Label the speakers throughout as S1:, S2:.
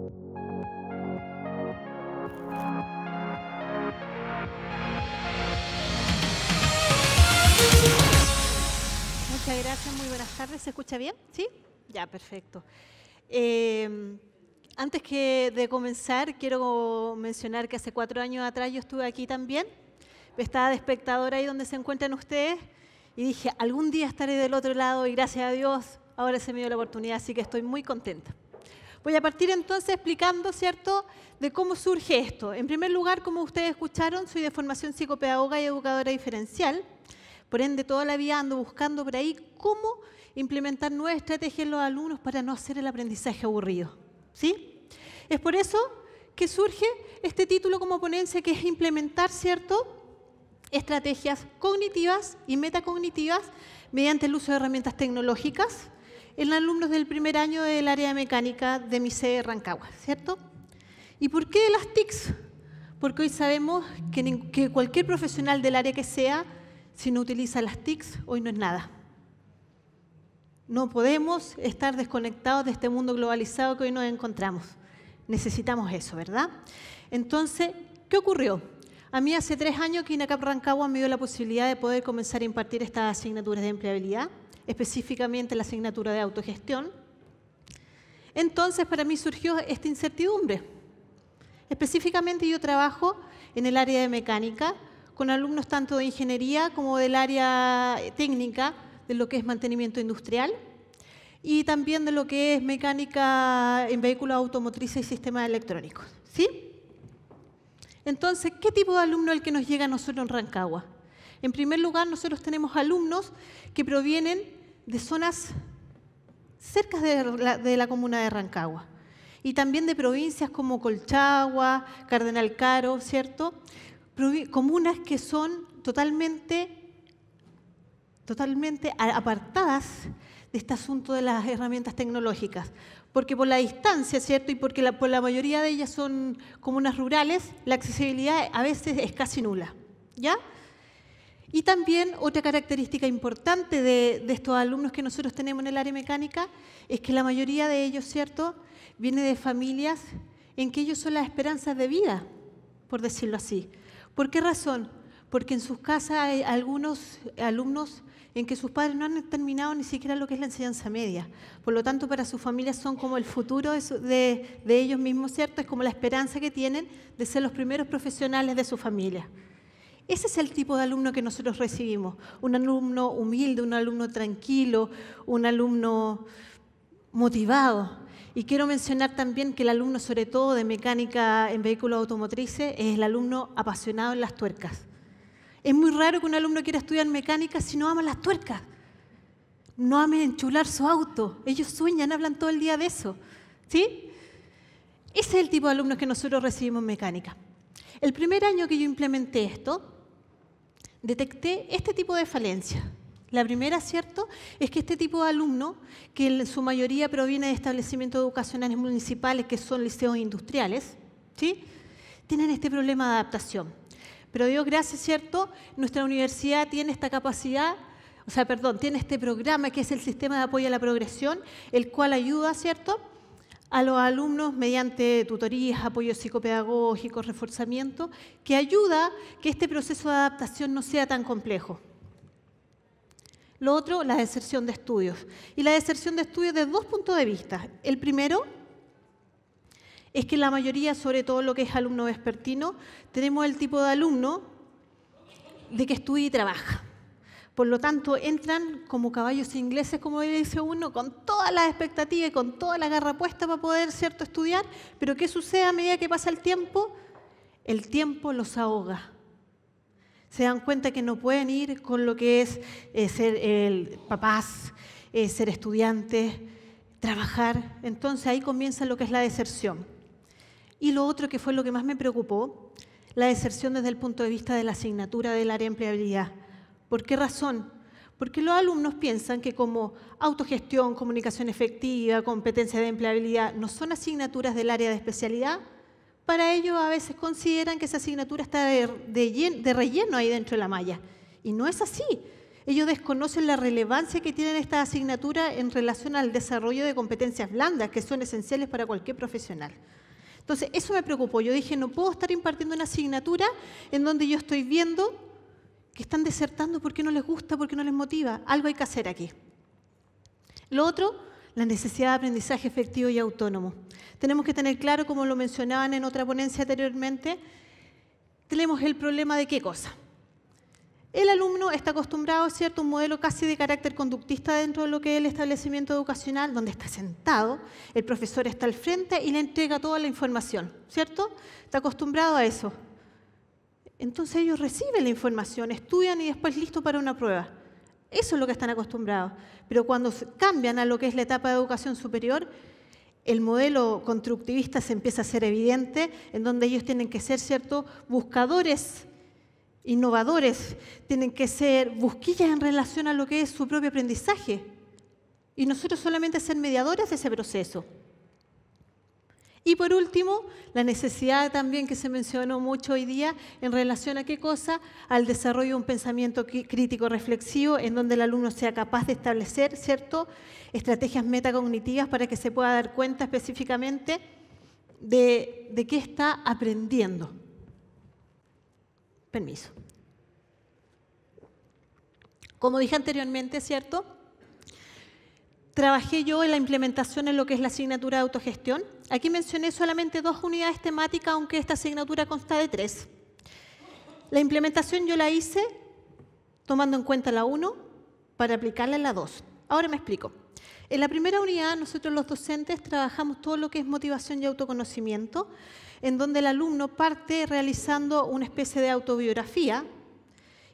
S1: Muchas gracias, muy buenas tardes. ¿Se escucha bien? ¿Sí? Ya, perfecto. Eh, antes de comenzar, quiero mencionar que hace cuatro años atrás yo estuve aquí también. Estaba de espectador ahí donde se encuentran ustedes y dije, algún día estaré del otro lado y gracias a Dios, ahora se me dio la oportunidad, así que estoy muy contenta. Voy a partir entonces explicando, ¿cierto?, de cómo surge esto. En primer lugar, como ustedes escucharon, soy de formación psicopedagoga y educadora diferencial. Por ende, toda la vida ando buscando por ahí cómo implementar nuevas estrategias en los alumnos para no hacer el aprendizaje aburrido. ¿Sí? Es por eso que surge este título como ponencia que es implementar, ¿cierto?, estrategias cognitivas y metacognitivas mediante el uso de herramientas tecnológicas en alumnos del primer año del área de mecánica de mi sede Rancagua, ¿cierto? ¿Y por qué las TICs? Porque hoy sabemos que, que cualquier profesional del área que sea, si no utiliza las TICs, hoy no es nada. No podemos estar desconectados de este mundo globalizado que hoy nos encontramos. Necesitamos eso, ¿verdad? Entonces, ¿qué ocurrió? A mí hace tres años que INACAP Rancagua me dio la posibilidad de poder comenzar a impartir estas asignaturas de empleabilidad específicamente la asignatura de autogestión. Entonces, para mí surgió esta incertidumbre. Específicamente yo trabajo en el área de mecánica, con alumnos tanto de ingeniería como del área técnica, de lo que es mantenimiento industrial, y también de lo que es mecánica en vehículos automotrices y sistemas electrónicos. ¿Sí? Entonces, ¿qué tipo de alumno es el que nos llega a nosotros en Rancagua? En primer lugar, nosotros tenemos alumnos que provienen de zonas cerca de la, comuna de Rancagua y también de provincias como Colchagua, Cardenal Caro, ¿cierto? Comunas que son totalmente, totalmente apartadas de este asunto de las herramientas tecnológicas. Porque por la distancia, ¿cierto? Y porque la, por la mayoría de ellas son comunas rurales, la accesibilidad a veces es casi nula, ¿ya? Y también otra característica importante de, estos alumnos que nosotros tenemos en el área mecánica es que la mayoría de ellos, ¿cierto?, viene de familias en que ellos son las esperanzas de vida, por decirlo así. ¿Por qué razón? Porque en sus casas hay algunos alumnos en que sus padres no han terminado ni siquiera lo que es la enseñanza media. Por lo tanto, para sus familias son como el futuro de ellos mismos, ¿cierto? Es como la esperanza que tienen de ser los primeros profesionales de su familia. Ese es el tipo de alumno que nosotros recibimos. Un alumno humilde, un alumno tranquilo, un alumno motivado. Y quiero mencionar también que el alumno, sobre todo de mecánica en vehículos automotrices, es el alumno apasionado en las tuercas. Es muy raro que un alumno quiera estudiar mecánica si no ama las tuercas. No amen enchular su auto. Ellos sueñan, hablan todo el día de eso. ¿Sí? Ese es el tipo de alumnos que nosotros recibimos en mecánica. El primer año que yo implementé esto, detecté este tipo de falencia La primera, ¿cierto?, es que este tipo de alumno, que en su mayoría proviene de establecimientos educacionales municipales, que son liceos industriales, ¿sí?, tienen este problema de adaptación. Pero Dios gracias, ¿cierto?, nuestra universidad tiene esta capacidad, o sea, perdón, tiene este programa que es el Sistema de Apoyo a la Progresión, el cual ayuda, ¿cierto?, a los alumnos mediante tutorías, apoyo psicopedagógicos, reforzamiento, que ayuda que este proceso de adaptación no sea tan complejo. Lo otro, la deserción de estudios. Y la deserción de estudios desde dos puntos de vista. El primero es que la mayoría, sobre todo lo que es alumno vespertino, tenemos el tipo de alumno de que estudia y trabaja. Por lo tanto, entran como caballos ingleses, como dice uno, con toda la expectativa y con toda la garra puesta para poder, ¿cierto?, estudiar. Pero ¿qué sucede a medida que pasa el tiempo? El tiempo los ahoga. Se dan cuenta que no pueden ir con lo que es eh, ser el papás, eh, ser estudiantes, trabajar. Entonces ahí comienza lo que es la deserción. Y lo otro que fue lo que más me preocupó, la deserción desde el punto de vista de la asignatura del área de empleabilidad. ¿Por qué razón? Porque los alumnos piensan que como autogestión, comunicación efectiva, competencia de empleabilidad no son asignaturas del área de especialidad, para ello a veces consideran que esa asignatura está de, de, relleno ahí dentro de la malla. Y no es así. Ellos desconocen la relevancia que tienen estas asignaturas en relación al desarrollo de competencias blandas, que son esenciales para cualquier profesional. Entonces, eso me preocupó. Yo dije, no puedo estar impartiendo una asignatura en donde yo estoy viendo que están desertando porque no les gusta, porque no les motiva. Algo hay que hacer aquí. Lo otro, la necesidad de aprendizaje efectivo y autónomo. Tenemos que tener claro, como lo mencionaban en otra ponencia anteriormente, tenemos el problema de qué cosa. El alumno está acostumbrado ¿cierto? a un modelo casi de carácter conductista dentro de lo que es el establecimiento educacional, donde está sentado, el profesor está al frente y le entrega toda la información, ¿cierto? Está acostumbrado a eso. Entonces ellos reciben la información, estudian y después listo para una prueba. Eso es lo que están acostumbrados. Pero cuando cambian a lo que es la etapa de educación superior, el modelo constructivista se empieza a ser evidente, en donde ellos tienen que ser, ciertos buscadores, innovadores, tienen que ser busquillas en relación a lo que es su propio aprendizaje. Y nosotros solamente ser mediadores de ese proceso. Y por último, la necesidad también que se mencionó mucho hoy día en relación a qué cosa, al desarrollo de un pensamiento crítico reflexivo en donde el alumno sea capaz de establecer, ¿cierto?, estrategias metacognitivas para que se pueda dar cuenta específicamente de, de qué está aprendiendo. Permiso. Como dije anteriormente, ¿cierto? trabajé yo en la implementación en lo que es la asignatura de autogestión. Aquí mencioné solamente dos unidades temáticas, aunque esta asignatura consta de tres. La implementación yo la hice tomando en cuenta la 1 para aplicarla en la 2. Ahora me explico. En la primera unidad nosotros los docentes trabajamos todo lo que es motivación y autoconocimiento, en donde el alumno parte realizando una especie de autobiografía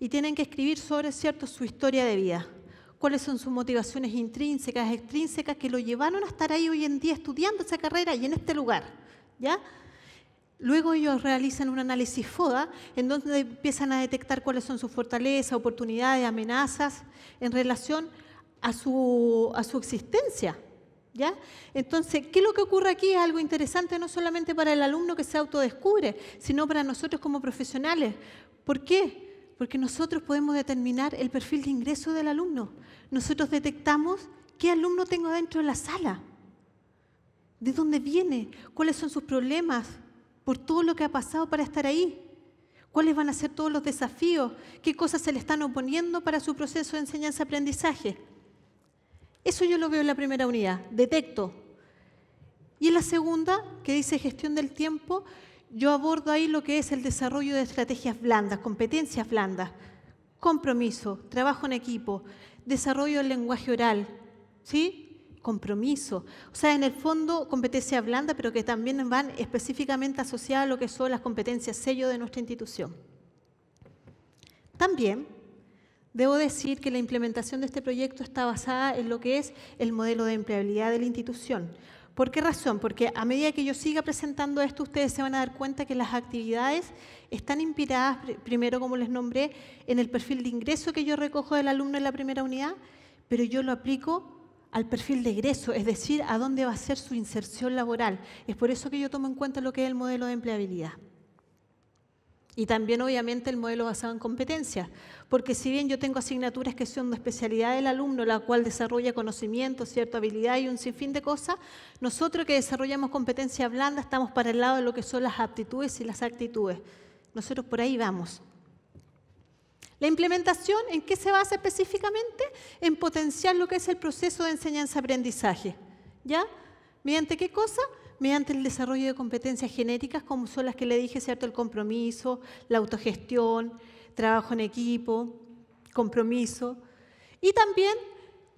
S1: y tienen que escribir sobre cierto su historia de vida cuáles son sus motivaciones intrínsecas, extrínsecas, que lo llevaron a estar ahí hoy en día estudiando esa carrera y en este lugar. ¿ya? Luego ellos realizan un análisis FODA en donde empiezan a detectar cuáles son sus fortalezas, oportunidades, amenazas en relación a su, a su existencia. ¿Ya? Entonces, ¿qué es lo que ocurre aquí? Es algo interesante no solamente para el alumno que se autodescubre, sino para nosotros como profesionales. ¿Por qué? Porque nosotros podemos determinar el perfil de ingreso del alumno. Nosotros detectamos qué alumno tengo dentro de la sala, de dónde viene, cuáles son sus problemas, por todo lo que ha pasado para estar ahí, cuáles van a ser todos los desafíos, qué cosas se le están oponiendo para su proceso de enseñanza-aprendizaje. Eso yo lo veo en la primera unidad, detecto. Y en la segunda, que dice gestión del tiempo, yo abordo ahí lo que es el desarrollo de estrategias blandas, competencias blandas, compromiso, trabajo en equipo, desarrollo del lenguaje oral, ¿sí? Compromiso. O sea, en el fondo, competencia blanda, pero que también van específicamente asociadas a lo que son las competencias sello de nuestra institución. También debo decir que la implementación de este proyecto está basada en lo que es el modelo de empleabilidad de la institución, ¿Por qué razón? Porque a medida que yo siga presentando esto, ustedes se van a dar cuenta que las actividades están inspiradas, primero como les nombré, en el perfil de ingreso que yo recojo del alumno en la primera unidad, pero yo lo aplico al perfil de egreso, es decir, a dónde va a ser su inserción laboral. Es por eso que yo tomo en cuenta lo que es el modelo de empleabilidad. Y también, obviamente, el modelo basado en competencias, porque si bien yo tengo asignaturas que son de especialidad del alumno, la cual desarrolla conocimiento, cierta habilidad y un sinfín de cosas, nosotros que desarrollamos competencia blanda estamos para el lado de lo que son las aptitudes y las actitudes. Nosotros por ahí vamos. La implementación, ¿en qué se basa específicamente? En potenciar lo que es el proceso de enseñanza-aprendizaje. ¿Ya? ¿Mediante qué cosa? mediante el desarrollo de competencias genéticas, como son las que le dije, ¿cierto? El compromiso, la autogestión, trabajo en equipo, compromiso y también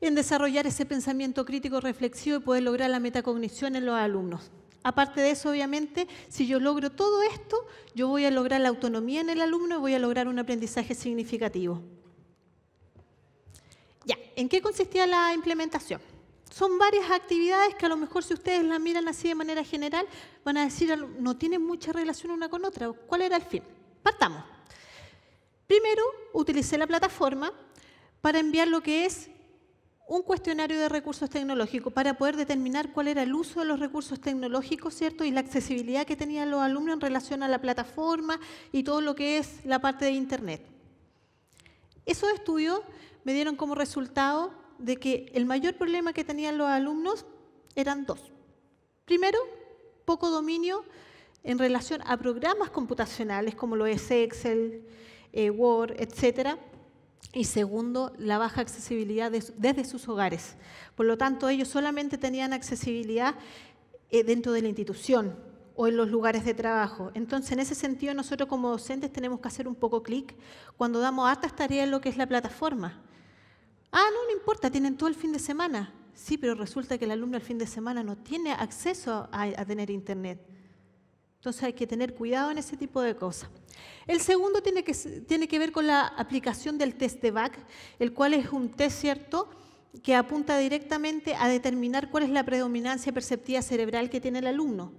S1: en desarrollar ese pensamiento crítico reflexivo y poder lograr la metacognición en los alumnos. Aparte de eso, obviamente, si yo logro todo esto, yo voy a lograr la autonomía en el alumno y voy a lograr un aprendizaje significativo. Ya, ¿en qué consistía la implementación? Son varias actividades que a lo mejor si ustedes las miran así de manera general, van a decir, no tienen mucha relación una con otra. ¿Cuál era el fin? Partamos. Primero, utilicé la plataforma para enviar lo que es un cuestionario de recursos tecnológicos para poder determinar cuál era el uso de los recursos tecnológicos, ¿cierto? Y la accesibilidad que tenían los alumnos en relación a la plataforma y todo lo que es la parte de Internet. Esos estudios me dieron como resultado de que el mayor problema que tenían los alumnos eran dos. Primero, poco dominio en relación a programas computacionales como lo es Excel, eh, Word, etcétera. Y segundo, la baja accesibilidad desde sus hogares. Por lo tanto, ellos solamente tenían accesibilidad eh, dentro de la institución o en los lugares de trabajo. Entonces, en ese sentido, nosotros como docentes tenemos que hacer un poco clic cuando damos hartas tareas en lo que es la plataforma. Ah, no, no importa, tienen todo el fin de semana. Sí, pero resulta que el alumno el fin de semana no tiene acceso a tener internet. Entonces hay que tener cuidado en ese tipo de cosas. El segundo tiene que, ver con la aplicación del test de BAC, el cual es un test, ¿cierto?, que apunta directamente a determinar cuál es la predominancia perceptiva cerebral que tiene el alumno.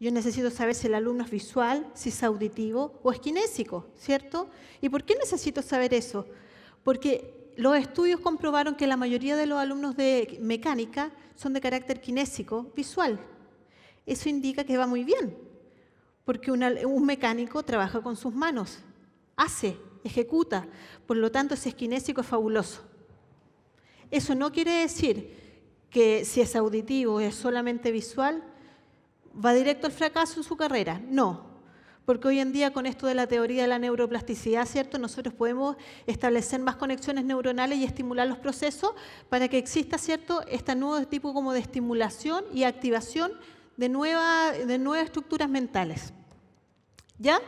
S1: Yo necesito saber si el alumno es visual, si es auditivo o es kinésico, ¿cierto? ¿Y por qué necesito saber eso? Porque los estudios comprobaron que la mayoría de los alumnos de mecánica son de carácter kinésico, visual. Eso indica que va muy bien, porque un mecánico trabaja con sus manos, hace, ejecuta, por lo tanto si es es fabuloso. Eso no quiere decir que si es auditivo, o es solamente visual, va directo al fracaso en su carrera. No, porque hoy en día con esto de la teoría de la neuroplasticidad, ¿cierto? Nosotros podemos establecer más conexiones neuronales y estimular los procesos para que exista, ¿cierto?, este nuevo tipo como de estimulación y activación de, nuevas estructuras mentales. ¿Ya?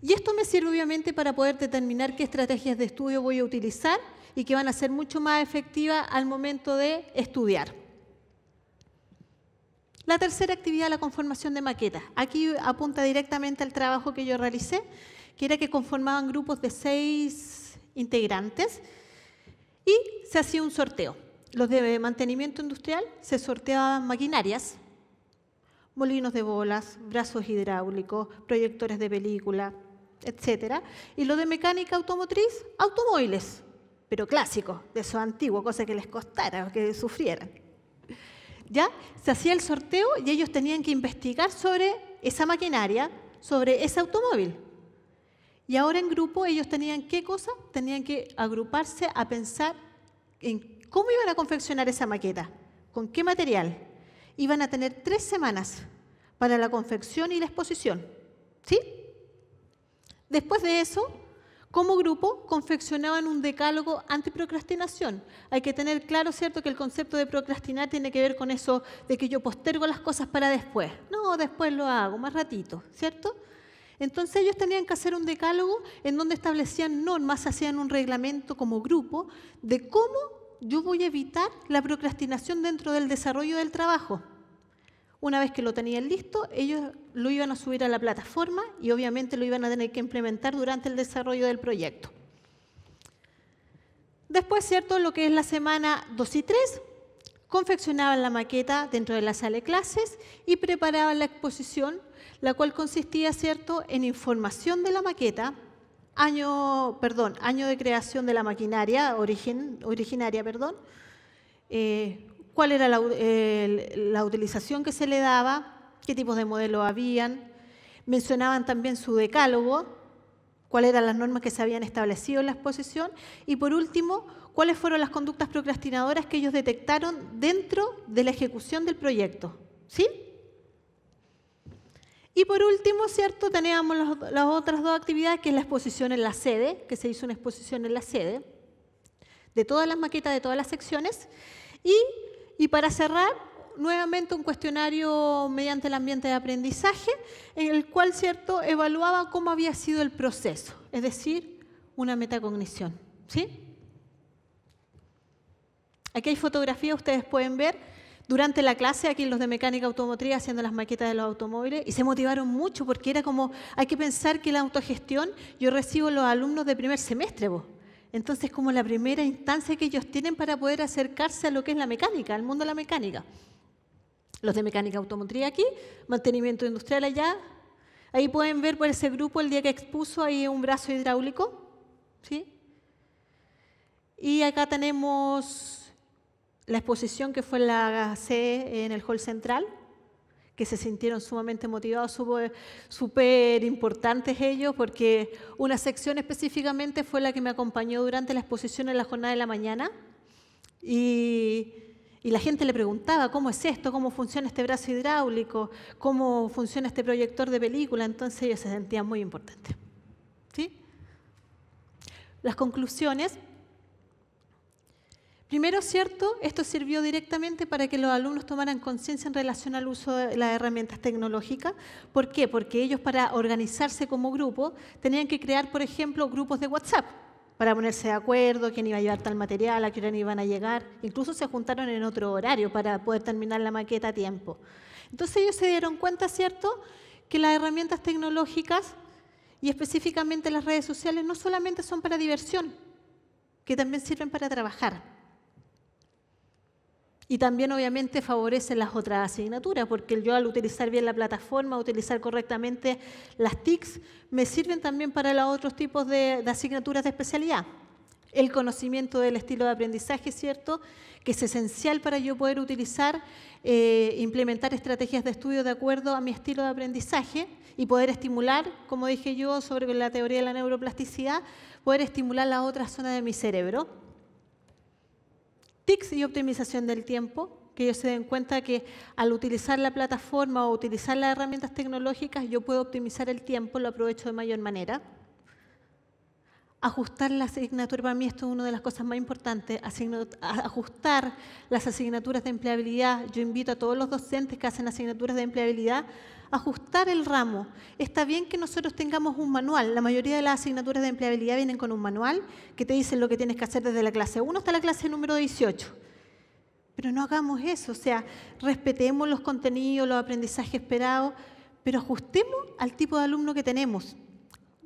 S1: Y esto me sirve obviamente para poder determinar qué estrategias de estudio voy a utilizar y que van a ser mucho más efectivas al momento de estudiar. La tercera actividad, la conformación de maquetas. Aquí apunta directamente al trabajo que yo realicé, que era que conformaban grupos de seis integrantes y se hacía un sorteo. Los de mantenimiento industrial se sorteaban maquinarias molinos de bolas, brazos hidráulicos, proyectores de película, etc. Y lo de mecánica automotriz, automóviles, pero clásicos, de esos antiguos, cosas que les costara, que sufrieran. ¿Ya? Se hacía el sorteo y ellos tenían que investigar sobre esa maquinaria, sobre ese automóvil. Y ahora en grupo ellos tenían qué cosa? Tenían que agruparse a pensar en cómo iban a confeccionar esa maqueta, con qué material, iban a tener tres semanas para la confección y la exposición. ¿Sí? Después de eso, como grupo, confeccionaban un decálogo antiprocrastinación. Hay que tener claro, ¿cierto?, que el concepto de procrastinar tiene que ver con eso de que yo postergo las cosas para después. No, después lo hago, más ratito, ¿cierto? Entonces ellos tenían que hacer un decálogo en donde establecían normas, hacían un reglamento como grupo de cómo yo voy a evitar la procrastinación dentro del desarrollo del trabajo. Una vez que lo tenían listo, ellos lo iban a subir a la plataforma y obviamente lo iban a tener que implementar durante el desarrollo del proyecto. Después, ¿cierto? Lo que es la semana 2 y 3, confeccionaban la maqueta dentro de la sala de clases y preparaban la exposición, la cual consistía, ¿cierto?, en información de la maqueta, año, perdón, año de creación de la maquinaria origen, originaria, perdón, eh, cuál era la, la, utilización que se le daba, qué tipos de modelos habían, mencionaban también su decálogo, cuáles eran las normas que se habían establecido en la exposición y por último, cuáles fueron las conductas procrastinadoras que ellos detectaron dentro de la ejecución del proyecto. ¿Sí? Y por último, ¿cierto? Teníamos las, otras dos actividades, que es la exposición en la sede, que se hizo una exposición en la sede, de todas las maquetas de todas las secciones. Y, y para cerrar, nuevamente un cuestionario mediante el ambiente de aprendizaje, en el cual, ¿cierto?, evaluaba cómo había sido el proceso, es decir, una metacognición. ¿Sí? Aquí hay fotografía, ustedes pueden ver durante la clase aquí los de mecánica automotriz haciendo las maquetas de los automóviles y se motivaron mucho porque era como, hay que pensar que la autogestión, yo recibo los alumnos de primer semestre vos. Entonces como la primera instancia que ellos tienen para poder acercarse a lo que es la mecánica, al mundo de la mecánica. Los de mecánica automotriz aquí, mantenimiento industrial allá. Ahí pueden ver por ese grupo el día que expuso ahí un brazo hidráulico. ¿sí? Y acá tenemos la exposición que fue la C en el Hall Central, que se sintieron sumamente motivados, súper importantes ellos, porque una sección específicamente fue la que me acompañó durante la exposición en la jornada de la mañana. Y, la gente le preguntaba, ¿cómo es esto? ¿Cómo funciona este brazo hidráulico? ¿Cómo funciona este proyector de película? Entonces ellos se sentían muy importantes. ¿Sí? Las conclusiones Primero, cierto, esto sirvió directamente para que los alumnos tomaran conciencia en relación al uso de las herramientas tecnológicas. ¿Por qué? Porque ellos para organizarse como grupo tenían que crear, por ejemplo, grupos de WhatsApp para ponerse de acuerdo, quién iba a llevar tal material, a qué hora iban a llegar. Incluso se juntaron en otro horario para poder terminar la maqueta a tiempo. Entonces ellos se dieron cuenta, ¿cierto?, que las herramientas tecnológicas y específicamente las redes sociales no solamente son para diversión, que también sirven para trabajar. Y también obviamente favorecen las otras asignaturas, porque yo al utilizar bien la plataforma, utilizar correctamente las TICs, me sirven también para los otros tipos de, asignaturas de especialidad. El conocimiento del estilo de aprendizaje, ¿cierto? Que es esencial para yo poder utilizar, eh, implementar estrategias de estudio de acuerdo a mi estilo de aprendizaje y poder estimular, como dije yo sobre la teoría de la neuroplasticidad, poder estimular la otra zona de mi cerebro. TICs y optimización del tiempo, que ellos se den cuenta que al utilizar la plataforma o utilizar las herramientas tecnológicas yo puedo optimizar el tiempo, lo aprovecho de mayor manera ajustar la asignatura, para mí esto es una de las cosas más importantes, ajustar las asignaturas de empleabilidad. Yo invito a todos los docentes que hacen asignaturas de empleabilidad a ajustar el ramo. Está bien que nosotros tengamos un manual, la mayoría de las asignaturas de empleabilidad vienen con un manual que te dice lo que tienes que hacer desde la clase 1 hasta la clase número 18. Pero no hagamos eso, o sea, respetemos los contenidos, los aprendizajes esperados, pero ajustemos al tipo de alumno que tenemos.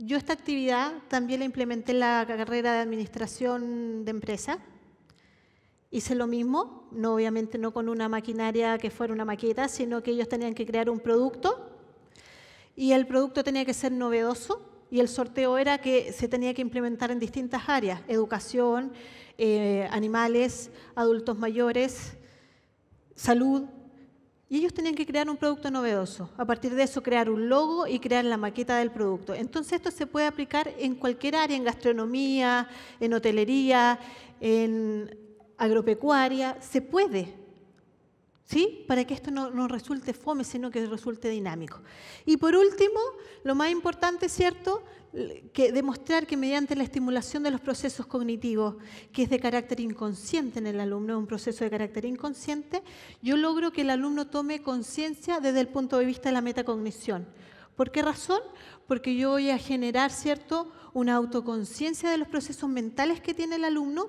S1: Yo esta actividad también la implementé en la carrera de administración de empresa. Hice lo mismo, no, obviamente no con una maquinaria que fuera una maqueta, sino que ellos tenían que crear un producto y el producto tenía que ser novedoso y el sorteo era que se tenía que implementar en distintas áreas, educación, eh, animales, adultos mayores, salud, y ellos tenían que crear un producto novedoso. A partir de eso, crear un logo y crear la maqueta del producto. Entonces, esto se puede aplicar en cualquier área, en gastronomía, en hotelería, en agropecuaria. Se puede. ¿Sí? Para que esto no, resulte fome, sino que resulte dinámico. Y por último, lo más importante, ¿cierto? Que demostrar que mediante la estimulación de los procesos cognitivos, que es de carácter inconsciente en el alumno, un proceso de carácter inconsciente, yo logro que el alumno tome conciencia desde el punto de vista de la metacognición. ¿Por qué razón? Porque yo voy a generar, ¿cierto?, una autoconciencia de los procesos mentales que tiene el alumno.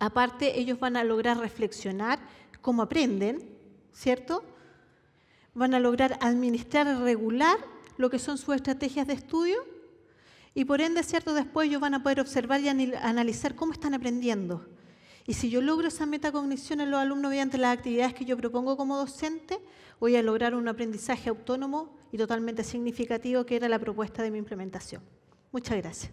S1: Aparte, ellos van a lograr reflexionar, cómo aprenden, ¿cierto? Van a lograr administrar, regular lo que son sus estrategias de estudio y por ende, ¿cierto? Después ellos van a poder observar y analizar cómo están aprendiendo. Y si yo logro esa metacognición en los alumnos mediante las actividades que yo propongo como docente, voy a lograr un aprendizaje autónomo y totalmente significativo, que era la propuesta de mi implementación. Muchas gracias.